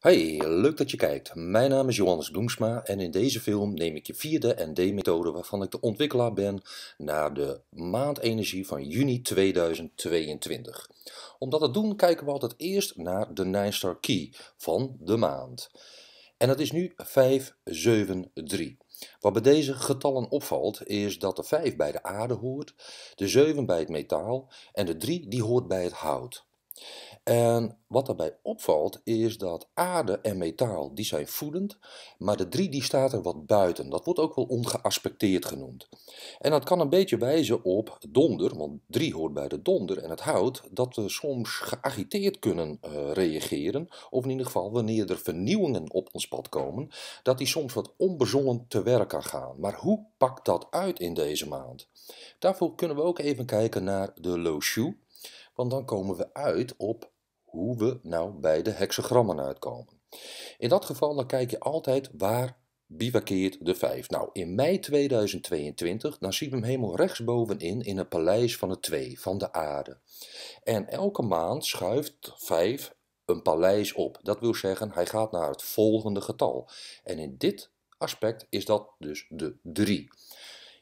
Hey, leuk dat je kijkt. Mijn naam is Johannes Doemsma en in deze film neem ik je vierde ND-methode waarvan ik de ontwikkelaar ben naar de maandenergie van juni 2022. Om dat te doen kijken we altijd eerst naar de Nine star key van de maand. En dat is nu 573. Wat bij deze getallen opvalt is dat de 5 bij de aarde hoort, de 7 bij het metaal en de 3 die hoort bij het hout. En wat daarbij opvalt is dat aarde en metaal, die zijn voedend, maar de drie die staat er wat buiten. Dat wordt ook wel ongeaspecteerd genoemd. En dat kan een beetje wijzen op donder, want drie hoort bij de donder en het hout, dat we soms geagiteerd kunnen eh, reageren, of in ieder geval wanneer er vernieuwingen op ons pad komen, dat die soms wat onbezonnen te werk kan gaan. Maar hoe pakt dat uit in deze maand? Daarvoor kunnen we ook even kijken naar de low want dan komen we uit op hoe we nou bij de hexagrammen uitkomen. In dat geval dan kijk je altijd waar bivakkeert de vijf. Nou, in mei 2022, dan zien we hem helemaal rechtsbovenin in het paleis van de twee, van de aarde. En elke maand schuift vijf een paleis op. Dat wil zeggen, hij gaat naar het volgende getal. En in dit aspect is dat dus de 3.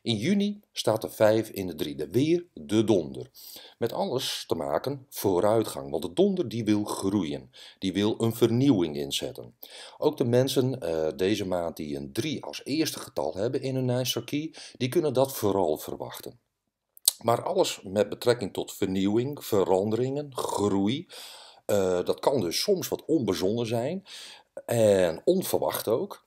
In juni staat de 5 in de 3, de weer de donder. Met alles te maken vooruitgang, want de donder die wil groeien, die wil een vernieuwing inzetten. Ook de mensen eh, deze maand die een 3 als eerste getal hebben in hun ijsarchie, die kunnen dat vooral verwachten. Maar alles met betrekking tot vernieuwing, veranderingen, groei, eh, dat kan dus soms wat onbezonnen zijn en onverwacht ook.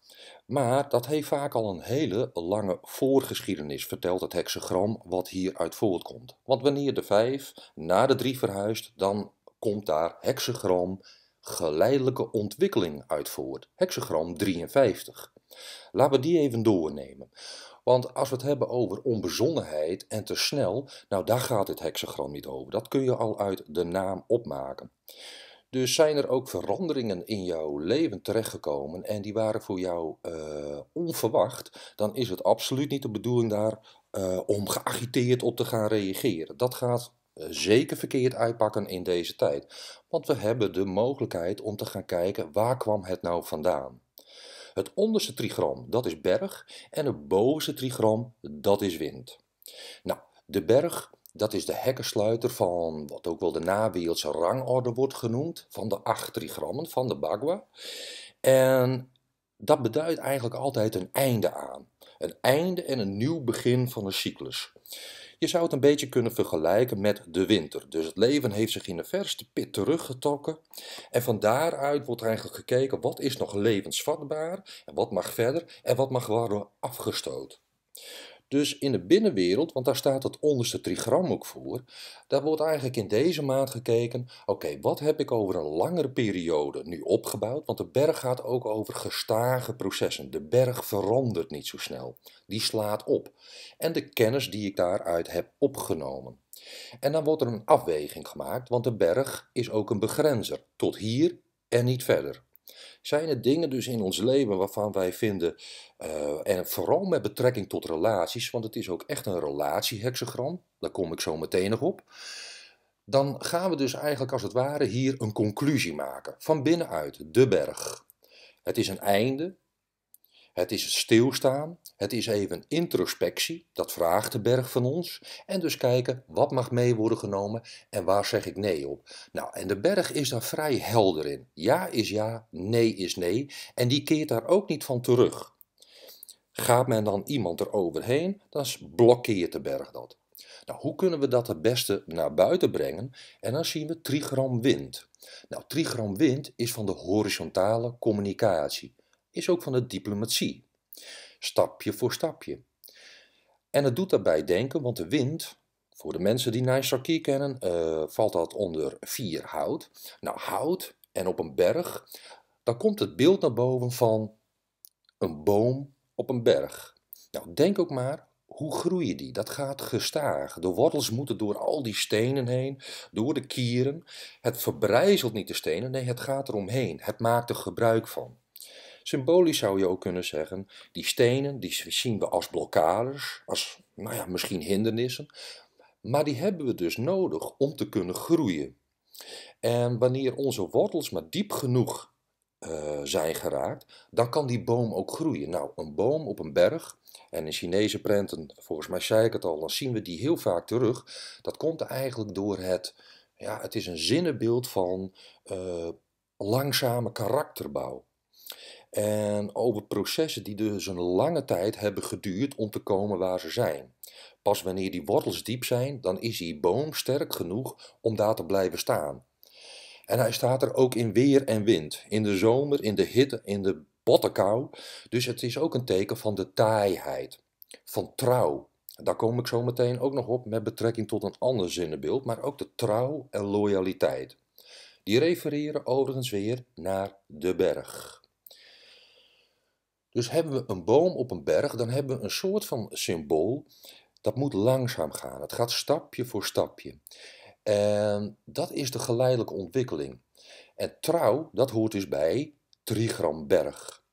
Maar dat heeft vaak al een hele lange voorgeschiedenis, vertelt het hexagram wat hieruit voortkomt. Want wanneer de 5 naar de 3 verhuist, dan komt daar hexagram geleidelijke ontwikkeling uit voort. Hexagram 53. Laten we die even doornemen. Want als we het hebben over onbezonnenheid en te snel, nou daar gaat het hexagram niet over. Dat kun je al uit de naam opmaken. Dus zijn er ook veranderingen in jouw leven terechtgekomen en die waren voor jou eh, onverwacht, dan is het absoluut niet de bedoeling daar eh, om geagiteerd op te gaan reageren. Dat gaat eh, zeker verkeerd uitpakken in deze tijd. Want we hebben de mogelijkheid om te gaan kijken waar kwam het nou vandaan. Het onderste trigram, dat is berg, en het bovenste trigram, dat is wind. Nou, de berg dat is de hekkensluiter van wat ook wel de nawereldse rangorde wordt genoemd, van de acht trigrammen van de Bagua. En dat beduidt eigenlijk altijd een einde aan. Een einde en een nieuw begin van een cyclus. Je zou het een beetje kunnen vergelijken met de winter. Dus het leven heeft zich in de verste pit teruggetrokken. En van daaruit wordt eigenlijk gekeken wat is nog levensvatbaar en wat mag verder en wat mag worden afgestoot. Dus in de binnenwereld, want daar staat het onderste trigram ook voor, daar wordt eigenlijk in deze maand gekeken, oké, wat heb ik over een langere periode nu opgebouwd? Want de berg gaat ook over gestage processen. De berg verandert niet zo snel, die slaat op. En de kennis die ik daaruit heb opgenomen. En dan wordt er een afweging gemaakt, want de berg is ook een begrenzer. Tot hier en niet verder. Zijn er dingen dus in ons leven waarvan wij vinden, eh, en vooral met betrekking tot relaties, want het is ook echt een relatiehexagram, daar kom ik zo meteen nog op. Dan gaan we dus eigenlijk als het ware hier een conclusie maken, van binnenuit, de berg. Het is een einde, het is stilstaan, het is even introspectie, dat vraagt de berg van ons. En dus kijken wat mag mee worden genomen en waar zeg ik nee op. Nou, en de berg is daar vrij helder in. Ja is ja, nee is nee. En die keert daar ook niet van terug. Gaat men dan iemand eroverheen, dan blokkeert de berg dat. Nou, hoe kunnen we dat het beste naar buiten brengen? En dan zien we trigram wind. Nou, trigram wind is van de horizontale communicatie is ook van de diplomatie. Stapje voor stapje. En het doet daarbij denken, want de wind, voor de mensen die Nijsarkie kennen, eh, valt dat onder vier hout. Nou, hout en op een berg, dan komt het beeld naar boven van een boom op een berg. Nou, denk ook maar, hoe groeien die? Dat gaat gestaag. De wortels moeten door al die stenen heen, door de kieren. Het verbrijzelt niet de stenen, nee, het gaat eromheen. Het maakt er gebruik van. Symbolisch zou je ook kunnen zeggen, die stenen die zien we als blokkades, als nou ja, misschien hindernissen, maar die hebben we dus nodig om te kunnen groeien. En wanneer onze wortels maar diep genoeg eh, zijn geraakt, dan kan die boom ook groeien. Nou, een boom op een berg, en in Chinese prenten, volgens mij zei ik het al, dan zien we die heel vaak terug. Dat komt eigenlijk door het, ja, het is een zinnenbeeld van eh, langzame karakterbouw. En over processen die dus een lange tijd hebben geduurd om te komen waar ze zijn. Pas wanneer die wortels diep zijn, dan is die boom sterk genoeg om daar te blijven staan. En hij staat er ook in weer en wind, in de zomer, in de hitte, in de bottenkou. Dus het is ook een teken van de taaiheid, van trouw. Daar kom ik zo meteen ook nog op met betrekking tot een ander zinnenbeeld, maar ook de trouw en loyaliteit. Die refereren overigens weer naar de berg. Dus hebben we een boom op een berg, dan hebben we een soort van symbool. Dat moet langzaam gaan. Het gaat stapje voor stapje. En dat is de geleidelijke ontwikkeling. En trouw, dat hoort dus bij Trigram Berg.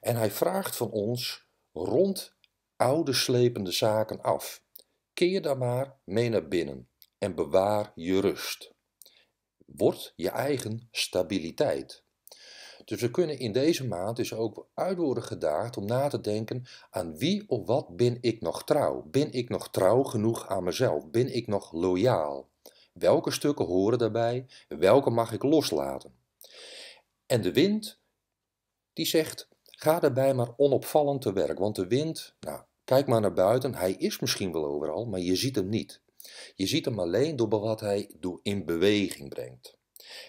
En hij vraagt van ons rond oude slepende zaken af. Keer daar maar mee naar binnen en bewaar je rust. Word je eigen stabiliteit. Dus we kunnen in deze maand dus ook uit worden gedaagd om na te denken aan wie of wat ben ik nog trouw? Ben ik nog trouw genoeg aan mezelf? Ben ik nog loyaal? Welke stukken horen daarbij? Welke mag ik loslaten? En de wind, die zegt, ga daarbij maar onopvallend te werk. Want de wind, nou, kijk maar naar buiten, hij is misschien wel overal, maar je ziet hem niet. Je ziet hem alleen door wat hij in beweging brengt.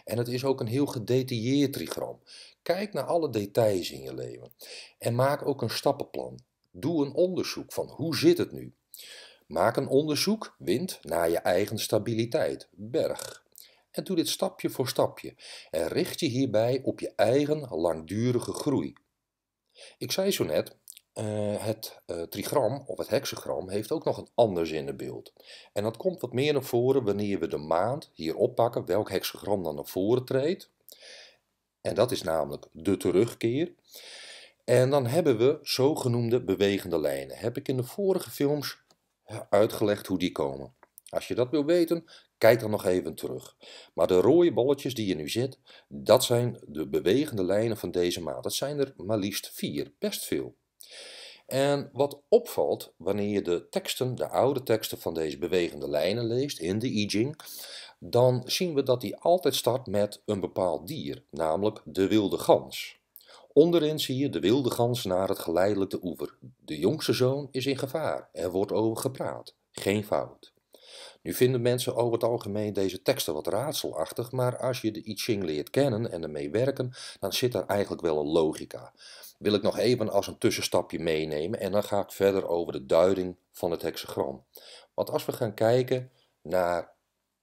En het is ook een heel gedetailleerd trigram. Kijk naar alle details in je leven. En maak ook een stappenplan. Doe een onderzoek van hoe zit het nu. Maak een onderzoek, wind, naar je eigen stabiliteit, berg. En doe dit stapje voor stapje. En richt je hierbij op je eigen langdurige groei. Ik zei zo net, eh, het eh, trigram of het hexagram heeft ook nog een ander beeld En dat komt wat meer naar voren wanneer we de maand hier oppakken, welk hexagram dan naar voren treedt. En dat is namelijk de terugkeer. En dan hebben we zogenoemde bewegende lijnen. Heb ik in de vorige films eh, uitgelegd hoe die komen. Als je dat wil weten, kijk dan nog even terug. Maar de rode bolletjes die je nu zet, dat zijn de bewegende lijnen van deze maand. Dat zijn er maar liefst vier, best veel. En wat opvalt wanneer je de teksten, de oude teksten van deze bewegende lijnen leest in de I Ching, dan zien we dat die altijd start met een bepaald dier, namelijk de wilde gans. Onderin zie je de wilde gans naar het geleidelijk de oever. De jongste zoon is in gevaar. Er wordt over gepraat. Geen fout. Nu vinden mensen over het algemeen deze teksten wat raadselachtig, maar als je de I Ching leert kennen en ermee werken, dan zit daar eigenlijk wel een logica wil ik nog even als een tussenstapje meenemen en dan ga ik verder over de duiding van het hexagram. Want als we gaan kijken naar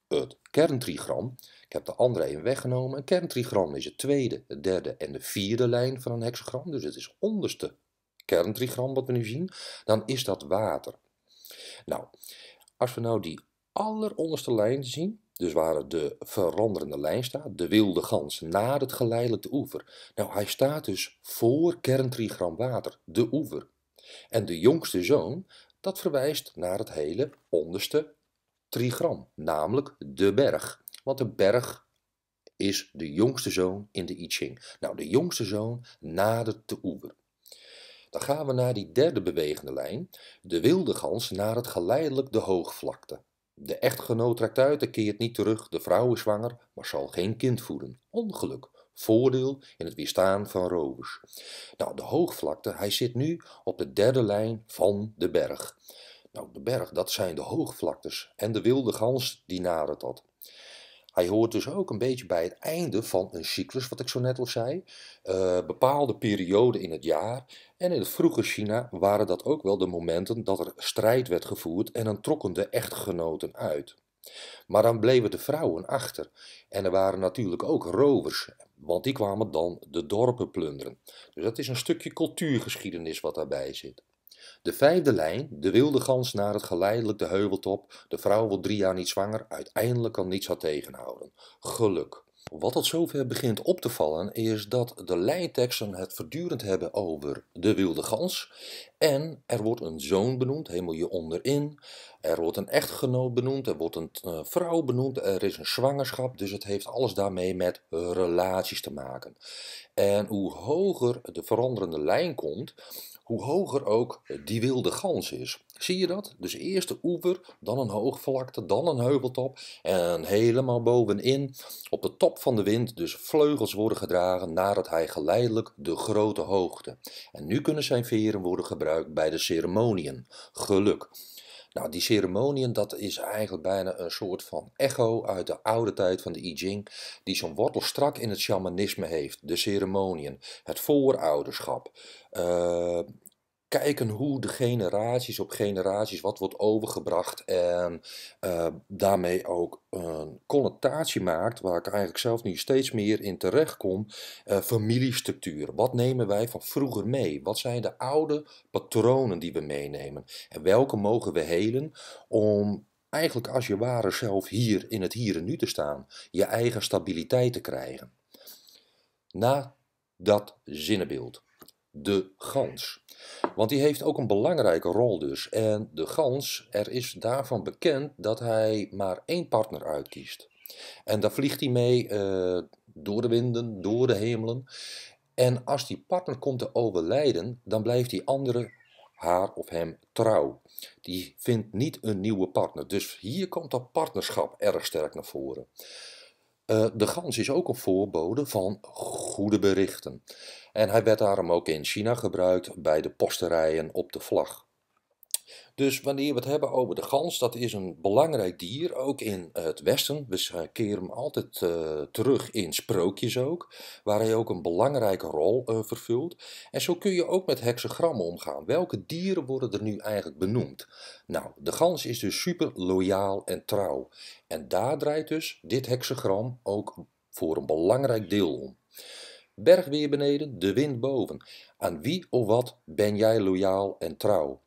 het kerntrigram, ik heb de andere even weggenomen, een kerntrigram is de tweede, de derde en de vierde lijn van een hexagram, dus het is onderste kerntrigram wat we nu zien, dan is dat water. Nou, als we nou die alleronderste lijn zien, dus waar de veranderende lijn staat, de wilde gans, naar het geleidelijke oever. Nou, hij staat dus voor kerntrigram water, de oever. En de jongste zoon, dat verwijst naar het hele onderste trigram, namelijk de berg. Want de berg is de jongste zoon in de I Ching. Nou, de jongste zoon nadert de oever. Dan gaan we naar die derde bewegende lijn, de wilde gans naar het geleidelijk de hoogvlakte. De echtgenoot trekt uit en keert niet terug. De vrouw is zwanger, maar zal geen kind voeden. Ongeluk. Voordeel in het weerstaan van rovers. Nou, de hoogvlakte, hij zit nu op de derde lijn van de berg. Nou, de berg, dat zijn de hoogvlaktes en de wilde gans die nadert dat. Hij hoort dus ook een beetje bij het einde van een cyclus, wat ik zo net al zei. Eh, bepaalde perioden in het jaar. En in het vroege China waren dat ook wel de momenten dat er strijd werd gevoerd en dan trokken de echtgenoten uit. Maar dan bleven de vrouwen achter. En er waren natuurlijk ook rovers, want die kwamen dan de dorpen plunderen. Dus dat is een stukje cultuurgeschiedenis wat daarbij zit. De vijfde lijn, de wilde gans naar het geleidelijk de heuveltop, de vrouw wordt drie jaar niet zwanger, uiteindelijk kan niets haar tegenhouden. Geluk. Wat tot zover begint op te vallen is dat de lijnteksten het voortdurend hebben over de wilde gans. En er wordt een zoon benoemd, helemaal je onderin. Er wordt een echtgenoot benoemd, er wordt een eh, vrouw benoemd, er is een zwangerschap. Dus het heeft alles daarmee met relaties te maken. En hoe hoger de veranderende lijn komt, hoe hoger ook die wilde gans is. Zie je dat? Dus eerst de oever, dan een hoogvlakte, dan een heuveltop en helemaal bovenin op de top van de wind dus vleugels worden gedragen nadat hij geleidelijk de grote hoogte. En nu kunnen zijn veren worden gebruikt bij de ceremoniën. Geluk. Nou, die ceremoniën, dat is eigenlijk bijna een soort van echo uit de oude tijd van de I Ching, die zo'n wortel strak in het shamanisme heeft. De ceremoniën, het voorouderschap, uh, kijken hoe de generaties op generaties wat wordt overgebracht en eh, daarmee ook een connotatie maakt waar ik eigenlijk zelf nu steeds meer in terecht kom. Uh, Wat nemen wij van vroeger mee? Wat zijn de oude patronen die we meenemen? En welke mogen we helen om eigenlijk als je ware zelf hier in het hier en nu te staan, je eigen stabiliteit te krijgen. Na dat zinnenbeeld de gans. Want die heeft ook een belangrijke rol dus. En de gans, er is daarvan bekend dat hij maar één partner uitkiest. En daar vliegt hij mee eh, door de winden, door de hemelen. En als die partner komt te overlijden, dan blijft die andere haar of hem trouw. Die vindt niet een nieuwe partner. Dus hier komt dat partnerschap erg sterk naar voren. Eh, de gans is ook een voorbode van goede berichten. En hij werd daarom ook in China gebruikt bij de posterijen op de vlag. Dus wanneer we het hebben over de gans, dat is een belangrijk dier, ook in het Westen. We keren hem altijd eh, terug in sprookjes ook, waar hij ook een belangrijke rol eh, vervult. En zo kun je ook met hexagrammen omgaan. Welke dieren worden er nu eigenlijk benoemd? Nou, de gans is dus super loyaal en trouw. En daar draait dus dit hexagram ook voor een belangrijk deel om. Berg weer beneden, de wind boven. Aan wie of wat ben jij loyaal en trouw?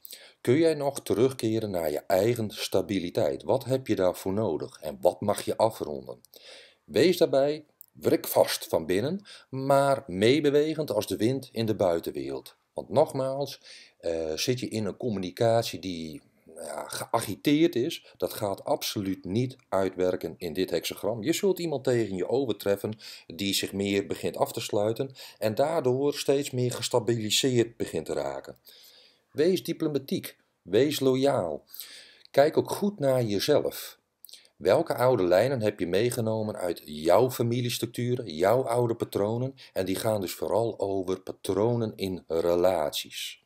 Kun jij nog terugkeren naar je eigen stabiliteit? Wat heb je daarvoor nodig en wat mag je afronden? Wees daarbij wrikvast van binnen, maar meebewegend als de wind in de buitenwereld. Want nogmaals, eh, zit je in een communicatie die nou ja, geagiteerd is, dat gaat absoluut niet uitwerken in dit hexagram. Je zult iemand tegen je overtreffen die zich meer begint af te sluiten en daardoor steeds meer gestabiliseerd begint te raken. Wees diplomatiek. Wees loyaal. Kijk ook goed naar jezelf. Welke oude lijnen heb je meegenomen uit jouw familiestructuren, jouw oude patronen? En die gaan dus vooral over patronen in relaties.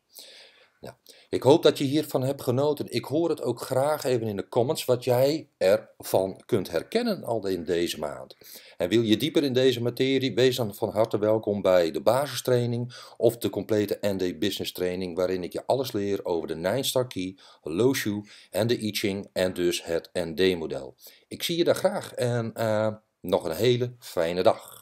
Nou, ik hoop dat je hiervan hebt genoten. Ik hoor het ook graag even in de comments wat jij ervan kunt herkennen al in deze maand. En wil je dieper in deze materie, wees dan van harte welkom bij de basistraining of de complete ND Business Training, waarin ik je alles leer over de Nine Star Key, Shu en de I Ching en dus het ND-model. Ik zie je daar graag en eh, nog een hele fijne dag.